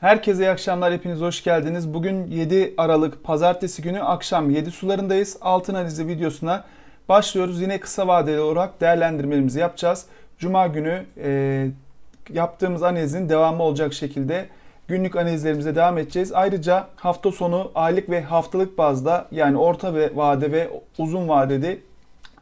Herkese iyi akşamlar, hepiniz hoş geldiniz. Bugün 7 Aralık Pazartesi günü akşam 7 sularındayız. Altın analizi videosuna başlıyoruz. Yine kısa vadeli olarak değerlendirmelerimizi yapacağız. Cuma günü e, yaptığımız analizin devamı olacak şekilde günlük analizlerimize devam edeceğiz. Ayrıca hafta sonu aylık ve haftalık bazda yani orta ve vade ve uzun vadeli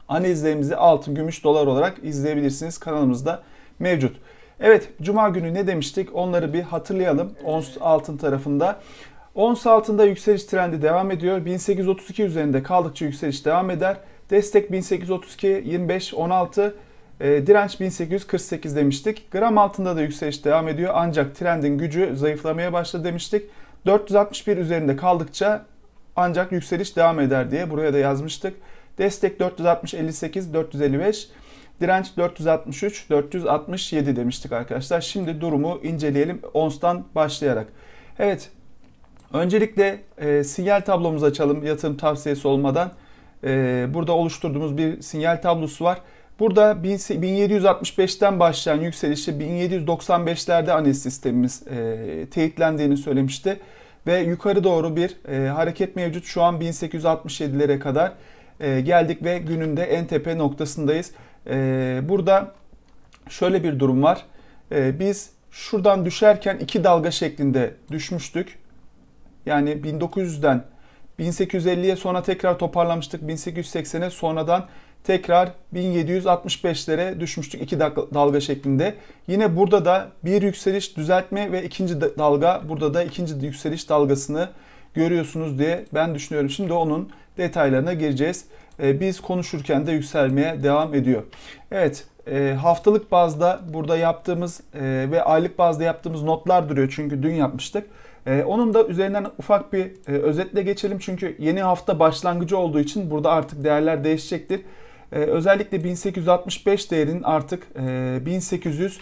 analizlerimizi altın, gümüş, dolar olarak izleyebilirsiniz. Kanalımızda mevcut. Evet, Cuma günü ne demiştik? Onları bir hatırlayalım. Ons altın tarafında. Ons altında yükseliş trendi devam ediyor. 1832 üzerinde kaldıkça yükseliş devam eder. Destek 1832, 25, 16, e, direnç 1848 demiştik. Gram altında da yükseliş devam ediyor. Ancak trendin gücü zayıflamaya başladı demiştik. 461 üzerinde kaldıkça ancak yükseliş devam eder diye buraya da yazmıştık. Destek 460, 58, 455. Direnç 463, 467 demiştik arkadaşlar. Şimdi durumu inceleyelim ONS'tan başlayarak. Evet, öncelikle e, sinyal tablomuzu açalım yatırım tavsiyesi olmadan. E, burada oluşturduğumuz bir sinyal tablosu var. Burada 1765'ten başlayan yükselişi 1795'lerde analiz sistemimiz e, teyitlendiğini söylemişti. Ve yukarı doğru bir e, hareket mevcut. Şu an 1867'lere kadar e, geldik ve gününde de en tepe noktasındayız. E, burada şöyle bir durum var. E, biz şuradan düşerken iki dalga şeklinde düşmüştük. Yani 1900'den 1850'ye sonra tekrar toparlamıştık. 1880'e sonradan tekrar 1765'lere düşmüştük iki dalga şeklinde. Yine burada da bir yükseliş düzeltme ve ikinci dalga burada da ikinci yükseliş dalgasını görüyorsunuz diye ben düşünüyorum. Şimdi onun detaylarına gireceğiz. Ee, biz konuşurken de yükselmeye devam ediyor. Evet e, haftalık bazda burada yaptığımız e, ve aylık bazda yaptığımız notlar duruyor çünkü dün yapmıştık. E, onun da üzerinden ufak bir özetle geçelim çünkü yeni hafta başlangıcı olduğu için burada artık değerler değişecektir. özellikle 1865 değerinin artık 1850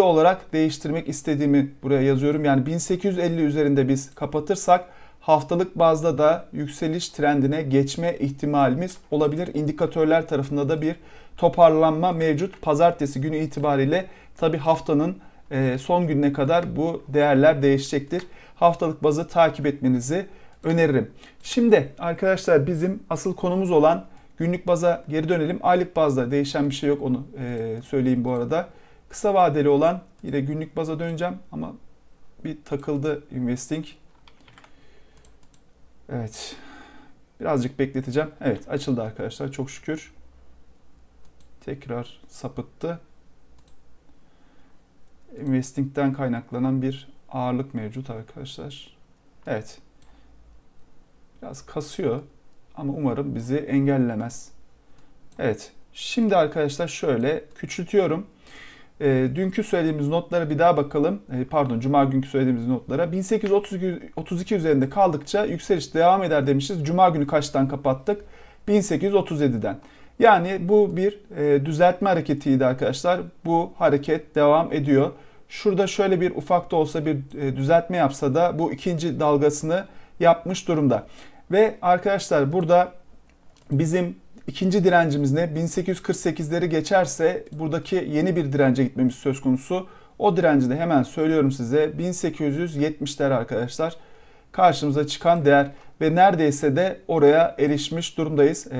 olarak değiştirmek istediğimi buraya yazıyorum. Yani 1850 üzerinde biz kapatırsak Haftalık bazda da yükseliş trendine geçme ihtimalimiz olabilir. İndikatörler tarafında da bir toparlanma mevcut. Pazartesi günü itibariyle tabi haftanın e, son gününe kadar bu değerler değişecektir. Haftalık bazı takip etmenizi öneririm. Şimdi arkadaşlar bizim asıl konumuz olan günlük baza geri dönelim. Aylık bazda değişen bir şey yok onu e, söyleyeyim bu arada. Kısa vadeli olan yine günlük baza döneceğim ama bir takıldı investing. Evet. Birazcık bekleteceğim. Evet açıldı arkadaşlar çok şükür. Tekrar sapıttı. Investing'den kaynaklanan bir ağırlık mevcut arkadaşlar. Evet. Biraz kasıyor ama umarım bizi engellemez. Evet. Şimdi arkadaşlar şöyle küçültüyorum. E, dünkü söylediğimiz notlara bir daha bakalım. E, pardon cuma günkü söylediğimiz notlara. 1832 üzerinde kaldıkça yükseliş devam eder demişiz. Cuma günü kaçtan kapattık? 1837'den. Yani bu bir e, düzeltme hareketiydi arkadaşlar. Bu hareket devam ediyor. Şurada şöyle bir ufak da olsa bir e, düzeltme yapsa da bu ikinci dalgasını yapmış durumda. Ve arkadaşlar burada bizim İkinci direncimiz ne? 1848'leri geçerse buradaki yeni bir dirence gitmemiz söz konusu. O direnci de hemen söylüyorum size. 1870'ler arkadaşlar karşımıza çıkan değer ve neredeyse de oraya erişmiş durumdayız. E,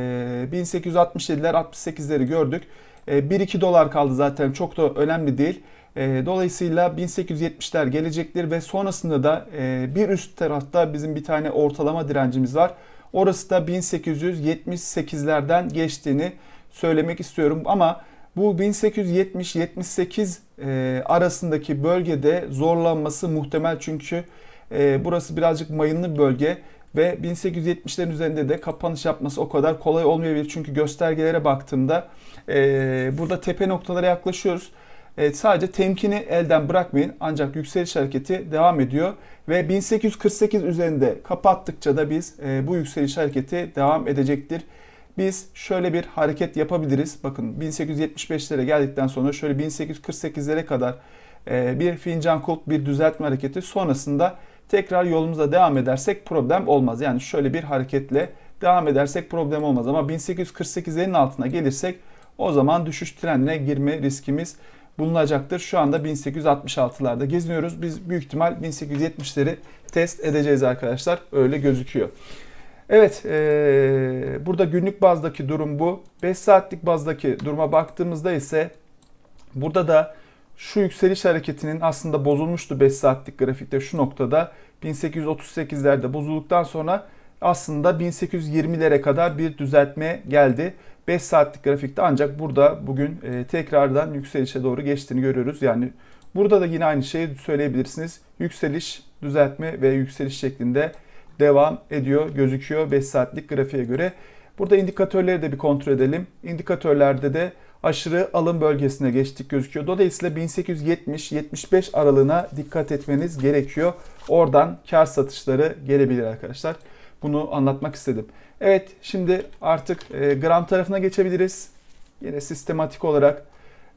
1867'ler 68'leri gördük. E, ee, 1-2 dolar kaldı zaten çok da önemli değil. E, dolayısıyla 1870'ler gelecektir ve sonrasında da e, bir üst tarafta bizim bir tane ortalama direncimiz var. Orası da 1878'lerden geçtiğini söylemek istiyorum ama bu 1870-78 e, arasındaki bölgede zorlanması muhtemel çünkü e, burası birazcık mayınlı bir bölge ve 1870'lerin üzerinde de kapanış yapması o kadar kolay olmayabilir. Çünkü göstergelere baktığımda e, burada tepe noktalara yaklaşıyoruz. Evet, sadece temkini elden bırakmayın ancak yükseliş hareketi devam ediyor ve 1848 üzerinde kapattıkça da biz e, bu yükseliş hareketi devam edecektir. Biz şöyle bir hareket yapabiliriz. Bakın 1875'lere geldikten sonra şöyle 1848'lere kadar e, bir fincan kulp bir düzeltme hareketi sonrasında tekrar yolumuza devam edersek problem olmaz. Yani şöyle bir hareketle devam edersek problem olmaz ama 1848'lerin altına gelirsek o zaman düşüş trendine girme riskimiz bulunacaktır. Şu anda 1866'larda geziniyoruz. Biz büyük ihtimal 1870'leri test edeceğiz arkadaşlar. Öyle gözüküyor. Evet, ee, burada günlük bazdaki durum bu. 5 saatlik bazdaki duruma baktığımızda ise burada da şu yükseliş hareketinin aslında bozulmuştu 5 saatlik grafikte şu noktada. 1838'lerde bozulduktan sonra aslında 1820'lere kadar bir düzeltme geldi. 5 saatlik grafikte ancak burada bugün e, tekrardan yükselişe doğru geçtiğini görüyoruz. Yani burada da yine aynı şeyi söyleyebilirsiniz. Yükseliş, düzeltme ve yükseliş şeklinde devam ediyor, gözüküyor 5 saatlik grafiğe göre. Burada indikatörleri de bir kontrol edelim. İndikatörlerde de aşırı alım bölgesine geçtik gözüküyor. Dolayısıyla 1870-75 aralığına dikkat etmeniz gerekiyor. Oradan kar satışları gelebilir arkadaşlar. Bunu anlatmak istedim. Evet şimdi artık e, gram tarafına geçebiliriz. Yine sistematik olarak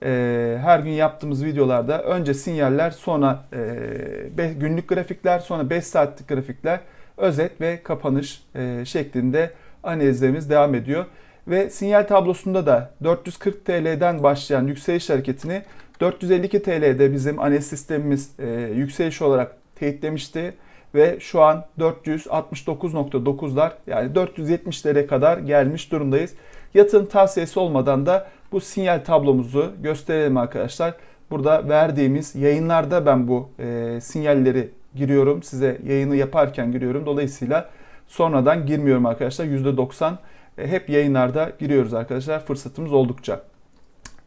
e, her gün yaptığımız videolarda önce sinyaller sonra e, be, günlük grafikler sonra 5 saatlik grafikler özet ve kapanış e, şeklinde analizlerimiz devam ediyor. Ve sinyal tablosunda da 440 TL'den başlayan yükseliş hareketini 452 TL'de bizim analiz sistemimiz e, yükseliş olarak teyitlemişti ve şu an 469.9'lar yani 470'lere kadar gelmiş durumdayız. Yatın tavsiyesi olmadan da bu sinyal tablomuzu gösterelim arkadaşlar. Burada verdiğimiz yayınlarda ben bu e, sinyalleri giriyorum. Size yayını yaparken giriyorum. Dolayısıyla sonradan girmiyorum arkadaşlar. %90 e, hep yayınlarda giriyoruz arkadaşlar fırsatımız oldukça.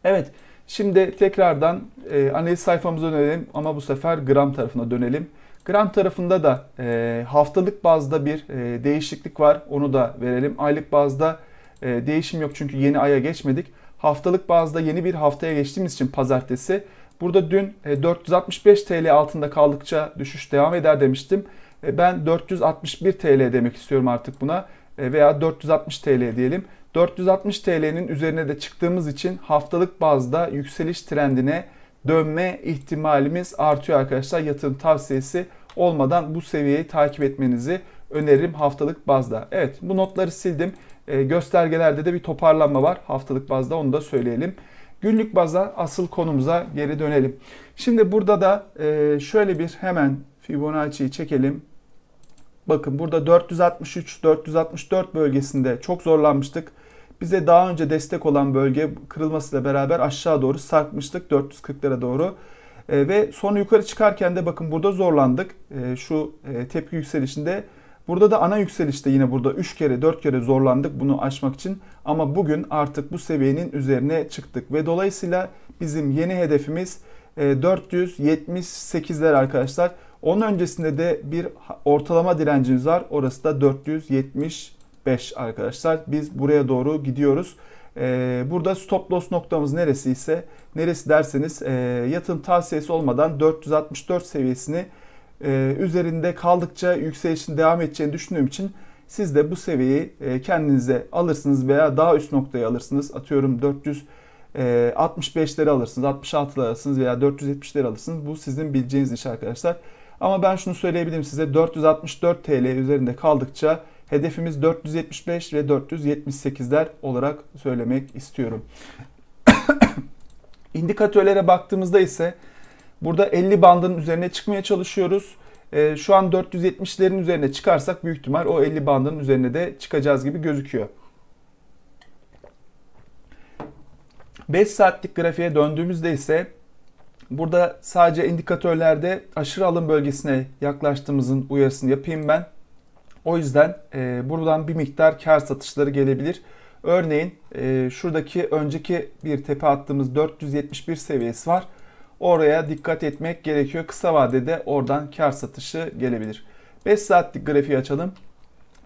Evet şimdi tekrardan e, analiz sayfamıza dönelim ama bu sefer gram tarafına dönelim. Gram tarafında da e, haftalık bazda bir e, değişiklik var. Onu da verelim. Aylık bazda e, değişim yok çünkü yeni aya geçmedik. Haftalık bazda yeni bir haftaya geçtiğimiz için pazartesi. Burada dün e, 465 TL altında kaldıkça düşüş devam eder demiştim. E, ben 461 TL demek istiyorum artık buna e, veya 460 TL diyelim. 460 TL'nin üzerine de çıktığımız için haftalık bazda yükseliş trendine dönme ihtimalimiz artıyor arkadaşlar. Yatırım tavsiyesi olmadan bu seviyeyi takip etmenizi öneririm haftalık bazda. Evet bu notları sildim. E, göstergelerde de bir toparlanma var haftalık bazda onu da söyleyelim. Günlük bazda asıl konumuza geri dönelim. Şimdi burada da e, şöyle bir hemen Fibonacci'yi çekelim. Bakın burada 463-464 bölgesinde çok zorlanmıştık. Bize daha önce destek olan bölge kırılmasıyla beraber aşağı doğru sarkmıştık 440'lara doğru. E, ve sonra yukarı çıkarken de bakın burada zorlandık. E, şu e, tepki yükselişinde Burada da ana yükselişte yine burada 3 kere 4 kere zorlandık bunu aşmak için ama bugün artık bu seviyenin üzerine çıktık ve dolayısıyla bizim yeni hedefimiz 478'ler e, arkadaşlar. Onun öncesinde de bir ortalama direncimiz var. Orası da 470 45 arkadaşlar. Biz buraya doğru gidiyoruz. Ee, burada stop loss noktamız neresi ise neresi derseniz ee, yatın tavsiyesi olmadan 464 seviyesini ee, üzerinde kaldıkça yükselişin devam edeceğini düşündüğüm için siz de bu seviyeyi kendinize alırsınız veya daha üst noktayı alırsınız. Atıyorum 465'leri alırsınız, 66'ları alırsınız veya 470'leri alırsınız. Bu sizin bileceğiniz iş arkadaşlar. Ama ben şunu söyleyebilirim size 464 TL üzerinde kaldıkça Hedefimiz 475 ve 478'ler olarak söylemek istiyorum. İndikatörlere baktığımızda ise burada 50 bandının üzerine çıkmaya çalışıyoruz. Ee, şu an 470'lerin üzerine çıkarsak büyük ihtimal o 50 bandının üzerine de çıkacağız gibi gözüküyor. 5 saatlik grafiğe döndüğümüzde ise burada sadece indikatörlerde aşırı alım bölgesine yaklaştığımızın uyarısını yapayım ben. O yüzden e, buradan bir miktar kar satışları gelebilir. Örneğin e, şuradaki önceki bir tepe attığımız 471 seviyesi var. Oraya dikkat etmek gerekiyor. Kısa vadede oradan kar satışı gelebilir. 5 saatlik grafiği açalım.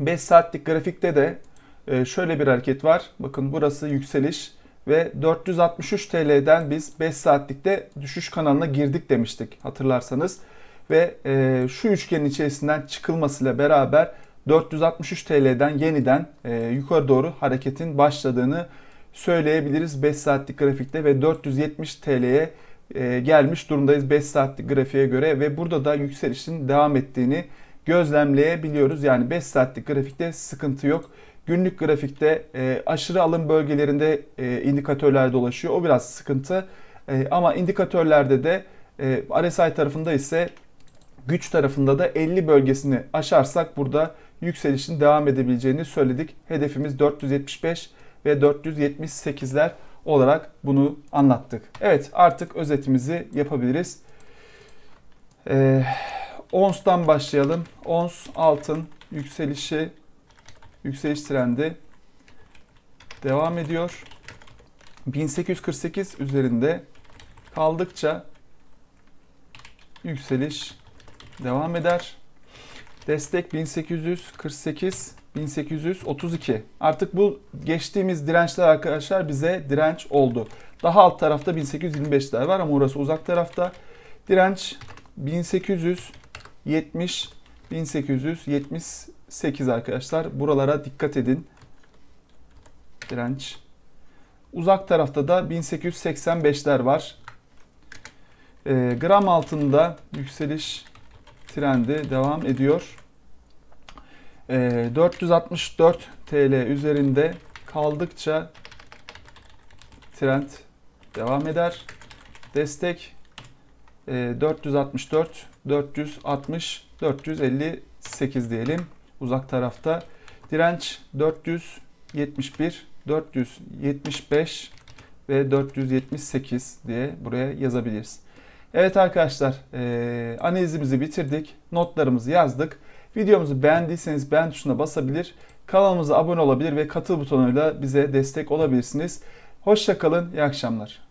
5 saatlik grafikte de e, şöyle bir hareket var. Bakın burası yükseliş ve 463 TL'den biz 5 saatlikte düşüş kanalına girdik demiştik hatırlarsanız. Ve e, şu üçgenin içerisinden çıkılmasıyla beraber 463 TL'den yeniden e, yukarı doğru hareketin başladığını söyleyebiliriz 5 saatlik grafikte ve 470 TL'ye e, gelmiş durumdayız 5 saatlik grafiğe göre ve burada da yükselişin devam ettiğini gözlemleyebiliyoruz. Yani 5 saatlik grafikte sıkıntı yok. Günlük grafikte e, aşırı alım bölgelerinde e, indikatörler dolaşıyor. O biraz sıkıntı. E, ama indikatörlerde de e, RSI tarafında ise güç tarafında da 50 bölgesini aşarsak burada yükselişin devam edebileceğini söyledik. Hedefimiz 475 ve 478'ler olarak bunu anlattık. Evet artık özetimizi yapabiliriz. Ee, ONS'dan başlayalım. ONS altın yükselişi yükseliş trendi devam ediyor. 1848 üzerinde kaldıkça yükseliş devam eder. Destek 1848 1832. Artık bu geçtiğimiz dirençler arkadaşlar bize direnç oldu. Daha alt tarafta 1825'ler var ama orası uzak tarafta. Direnç 1870 1878 arkadaşlar. Buralara dikkat edin. Direnç. Uzak tarafta da 1885'ler var. E, gram altında yükseliş trendi devam ediyor. 464 ee, TL üzerinde kaldıkça trend devam eder. Destek 464, 460, 458 diyelim uzak tarafta. Direnç 471, 475 ve 478 diye buraya yazabiliriz. Evet arkadaşlar e, analizimizi bitirdik. Notlarımızı yazdık. Videomuzu beğendiyseniz beğen tuşuna basabilir, kanalımıza abone olabilir ve katıl butonuyla bize destek olabilirsiniz. Hoşçakalın, iyi akşamlar.